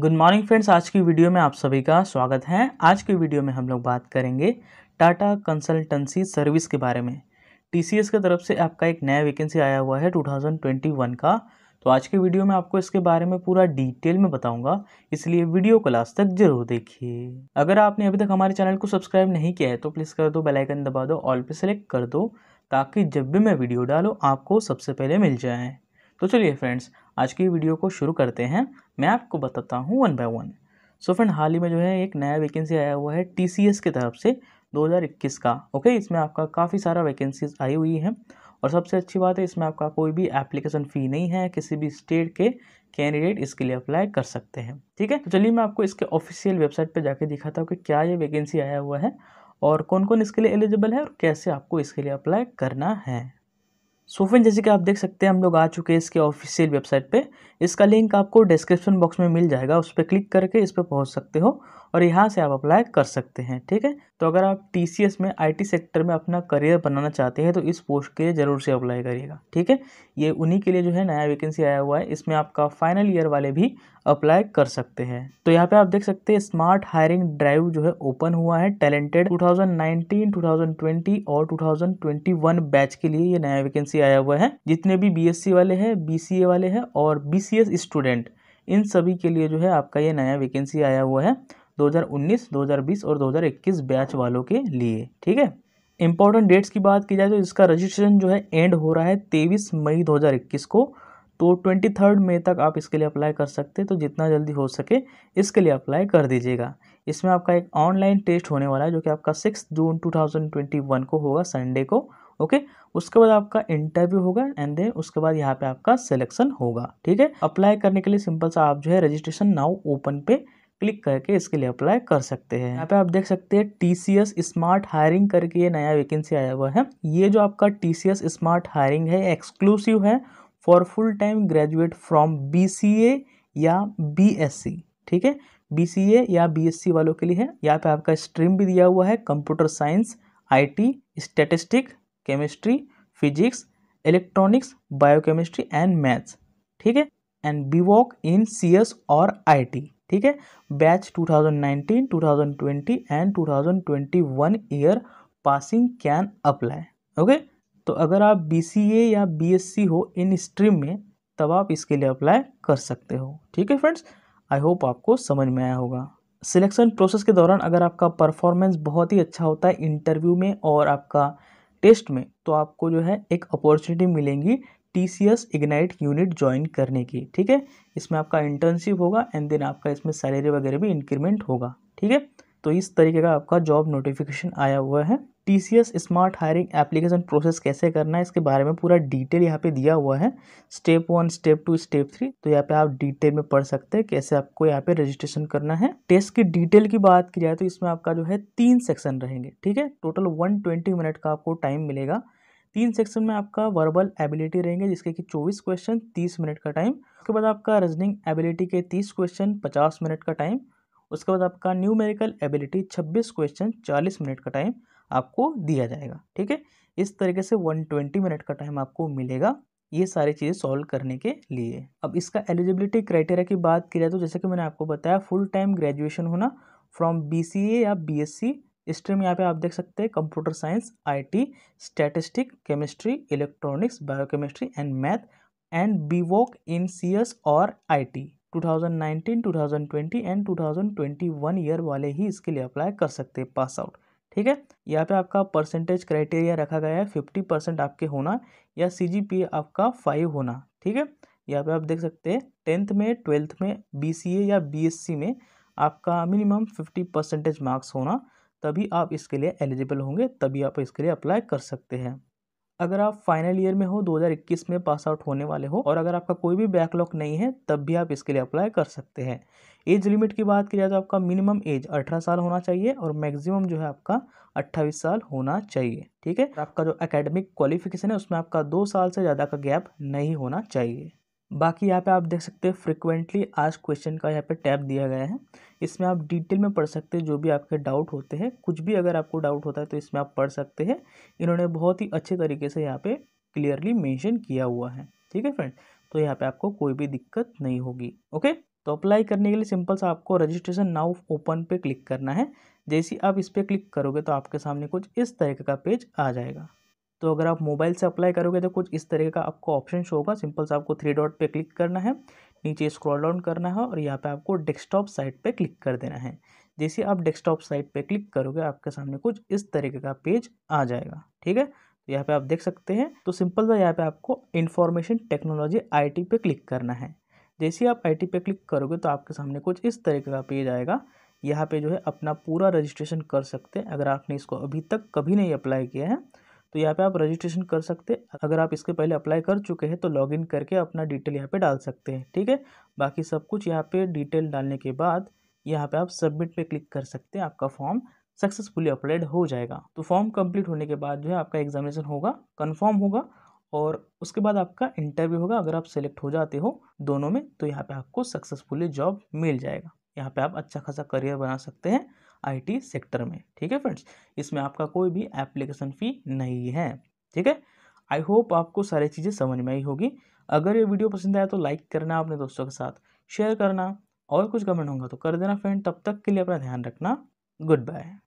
good morning friends आज की video में आप सभी का स्वागत है आज की वीडियो में हम लोग बात करेंगे टाटा कंसल्टेंसी सर्विस के बारे में टी सी एस की तरफ से आपका एक नया वैकेंसी आया हुआ है 2021 का तो आज की वीडियो में आपको इसके बारे में पूरा डिटेल में बताऊंगा इसलिए वीडियो को लास्ट तक जरूर देखिए अगर आपने अभी तक हमारे चैनल को सब्सक्राइब नहीं किया है तो प्लीज़ कर दो बेलाइकन दबा दो ऑल पर सेलेक्ट कर दो ताकि जब भी मैं वीडियो डालो आपको सबसे पहले मिल जाए तो चलिए फ्रेंड्स आज की वीडियो को शुरू करते हैं मैं आपको बताता हूँ one by one so friend हाल ही में जो है एक नया वैकेंसी आया हुआ है टी की तरफ से 2021 का ओके इसमें आपका काफ़ी सारा वैकेंसीज आई हुई हैं और सबसे अच्छी बात है इसमें आपका कोई भी एप्लीकेशन फ़ी नहीं है किसी भी स्टेट के कैंडिडेट इसके लिए अप्लाई कर सकते हैं ठीक है तो चलिए मैं आपको इसके ऑफिशियल वेबसाइट पर जाके दिखाता हूँ कि क्या ये वैकेंसी आया हुआ है और कौन कौन इसके लिए एलिजिबल है और कैसे आपको इसके लिए अप्लाई करना है सो फ्रेंड जैसे कि आप देख सकते हैं हम लोग आ चुके हैं इसके ऑफिशियल वेबसाइट पे इसका लिंक आपको डिस्क्रिप्शन बॉक्स में मिल जाएगा उस पर क्लिक करके इस पर पहुंच सकते हो और यहाँ से आप अप्लाई कर सकते हैं ठीक है तो अगर आप टी में आईटी सेक्टर में अपना करियर बनाना चाहते हैं तो इस पोस्ट के लिए ज़रूर से अप्लाई करिएगा ठीक है ये उन्हीं के लिए जो है नया वैकेंसी आया हुआ है इसमें आपका फाइनल ईयर वाले भी अप्लाई कर सकते हैं तो यहाँ पे आप देख सकते हैं स्मार्ट हायरिंग ड्राइव जो है ओपन हुआ है टैलेंटेड 2019, 2020 और 2021 बैच के लिए ये नया वैकेंसी आया हुआ है जितने भी बीएससी वाले हैं बीसीए वाले हैं और बीसीएस स्टूडेंट इन सभी के लिए जो है आपका ये नया वैकेंसी आया हुआ है 2019, 2020 और 2021 बैच वालों के लिए ठीक है इंपॉर्टेंट डेट्स की बात की जाए तो इसका रजिस्ट्रेशन जो है एंड हो रहा है तेईस मई 2021 को तो ट्वेंटी थर्ड मई तक आप इसके लिए अप्लाई कर सकते हैं तो जितना जल्दी हो सके इसके लिए अप्लाई कर दीजिएगा इसमें आपका एक ऑनलाइन टेस्ट होने वाला है जो कि आपका six June two thousand twenty one को होगा संडे को ओके उसके बाद आपका इंटरव्यू होगा एंड देन उसके बाद यहाँ पे आपका सिलेक्शन होगा ठीक है अप्लाई करने के लिए सिंपल सा आप जो है रजिस्ट्रेशन नाउ ओपन पे क्लिक करके इसके लिए अप्लाई कर सकते हैं यहाँ पे आप देख सकते हैं T C S smart hiring करके ये नया वैकेंसी आया हुआ है ये जो आपका T C S smart hiring है एक्सक्लूसिव है for full time graduate from B या बी ठीक है बी या बी वालों के लिए है यहाँ पे आपका स्ट्रीम भी दिया हुआ है computer science I T statistic chemistry physics electronics biochemistry and maths ठीक है and B voc in C S और आई टी ठीक है batch 2019, 2020 and 2021 year passing can apply okay तो अगर आप बी या बी हो इन स्ट्रीम में तब आप इसके लिए अप्लाई कर सकते हो ठीक है फ्रेंड्स आई होप आपको समझ में आया होगा सिलेक्शन प्रोसेस के दौरान अगर आपका परफॉर्मेंस बहुत ही अच्छा होता है इंटरव्यू में और आपका टेस्ट में तो आपको जो है एक अपॉर्चुनिटी मिलेंगी T C S ignite unit join करने की ठीक है इसमें आपका इंटर्नशिप होगा एंड देन आपका इसमें सैलरी वगैरह भी इंक्रीमेंट होगा ठीक है तो इस तरीके का आपका जॉब नोटिफिकेशन आया हुआ है T C S smart hiring application process कैसे करना है इसके बारे में पूरा डिटेल यहाँ पे दिया हुआ है step one step two step three तो यहाँ पे आप डिटेल में पढ़ सकते हैं कैसे आपको यहाँ पे रजिस्ट्रेशन करना है टेस्ट की डिटेल की बात की जाए तो इसमें आपका जो है तीन सेक्शन रहेंगे ठीक है टोटल वन ट्वेंटी मिनट का आपको टाइम मिलेगा तीन सेक्शन में आपका वर्बल एबिलिटी रहेंगे जिसके कि चौबीस क्वेश्चन तीस मिनट का टाइम उसके बाद आपका रजनिंग एबिलिटी के तीस क्वेश्चन पचास मिनट का टाइम उसके बाद आपका न्यूमेरिकल एबिलिटी छब्बीस क्वेश्चन चालीस मिनट का टाइम आपको दिया जाएगा ठीक है इस तरीके से 120 मिनट का टाइम आपको मिलेगा ये सारी चीज़ें सॉल्व करने के लिए अब इसका एलिजिबिलिटी क्राइटेरिया की बात की जाए तो जैसे कि मैंने आपको बताया फुल टाइम ग्रेजुएशन होना फ्रॉम बी या बी स्ट्रीम यहाँ पे आप देख सकते हैं computer science IT statistic chemistry electronics biochemistry and math and B voc in C S और I T two thousand nineteen two thousand twenty and two thousand twenty one year वाले ही इसके लिए अप्लाई कर सकते हैं पास आउट ठीक है यहाँ पे आपका परसेंटेज क्राइटेरिया रखा गया है फिफ्टी परसेंट आपके होना या सी आपका फाइव होना ठीक है यहाँ पे आप देख सकते हैं टेंथ में ट्वेल्थ में बी या बी में आपका मिनिमम फिफ्टी परसेंटेज मार्क्स होना तभी आप इसके लिए एलिजिबल होंगे तभी आप इसके लिए अप्लाई कर सकते हैं अगर आप फाइनल ईयर में हो 2021 में पास आउट होने वाले हो और अगर आपका कोई भी बैकलॉग नहीं है तब भी आप इसके लिए अप्लाई कर सकते हैं एज लिमिट की बात की जाए तो आपका मिनिमम एज 18 साल होना चाहिए और मैक्सिमम जो है आपका 28 साल होना चाहिए ठीक है आपका जो एकेडमिक क्वालिफिकेशन है उसमें आपका दो साल से ज़्यादा का गैप नहीं होना चाहिए बाकी यहाँ पे आप देख सकते हैं फ्रिक्वेंटली आज क्वेश्चन का यहाँ पे टैब दिया गया है इसमें आप डिटेल में पढ़ सकते हैं जो भी आपके डाउट होते हैं कुछ भी अगर आपको डाउट होता है तो इसमें आप पढ़ सकते हैं इन्होंने बहुत ही अच्छे तरीके से यहाँ पे क्लियरली मेंशन किया हुआ है ठीक है फ्रेंड तो यहाँ पर आपको कोई भी दिक्कत नहीं होगी ओके तो अप्लाई करने के लिए सिंपल सा आपको रजिस्ट्रेशन नाउ ओपन पर क्लिक करना है जैसे आप इस पर क्लिक करोगे तो आपके सामने कुछ इस तरीके का पेज आ जाएगा तो अगर आप मोबाइल से अप्लाई करोगे तो कुछ इस तरीके का आपको ऑप्शन शो होगा सिंपल से आपको थ्री डॉट पे क्लिक करना है नीचे स्क्रॉल डाउन करना है और यहाँ पे आपको डेस्कटॉप साइट पे क्लिक कर देना है जैसे आप डेस्कटॉप साइट पे क्लिक करोगे आपके सामने कुछ इस तरीके का पेज आ जाएगा ठीक है तो यहाँ पर आप देख सकते हैं तो सिंपल सा यहाँ पर आपको इन्फॉर्मेशन टेक्नोलॉजी आई पे क्लिक करना है जैसे आप आई पे क्लिक करोगे तो आपके सामने कुछ इस तरीके का पेज आएगा यहाँ पर जो है अपना पूरा रजिस्ट्रेशन कर सकते हैं अगर आपने इसको अभी तक कभी नहीं अप्लाई किया है तो यहाँ पे आप रजिस्ट्रेशन कर सकते हैं अगर आप इसके पहले अप्लाई कर चुके हैं तो लॉगिन करके अपना डिटेल यहाँ पे डाल सकते हैं ठीक है बाकी सब कुछ यहाँ पे डिटेल डालने के बाद यहाँ पे आप सबमिट पे क्लिक कर सकते हैं आपका फॉर्म सक्सेसफुली अपलोड हो जाएगा तो फॉर्म कम्प्लीट होने के बाद जो है आपका एग्जामिनेशन होगा कन्फर्म होगा और उसके बाद आपका इंटरव्यू होगा अगर आप सेलेक्ट हो जाते हो दोनों में तो यहाँ पर आपको सक्सेसफुली जॉब मिल जाएगा यहाँ पर आप अच्छा खासा करियर बना सकते हैं आईटी सेक्टर में ठीक है फ्रेंड्स इसमें आपका कोई भी एप्लीकेशन फ़ी नहीं है ठीक है आई होप आपको सारी चीज़ें समझ में आई होगी अगर ये वीडियो पसंद आया तो लाइक करना अपने दोस्तों के साथ शेयर करना और कुछ कमेंट होगा तो कर देना फ्रेंड तब तक के लिए अपना ध्यान रखना गुड बाय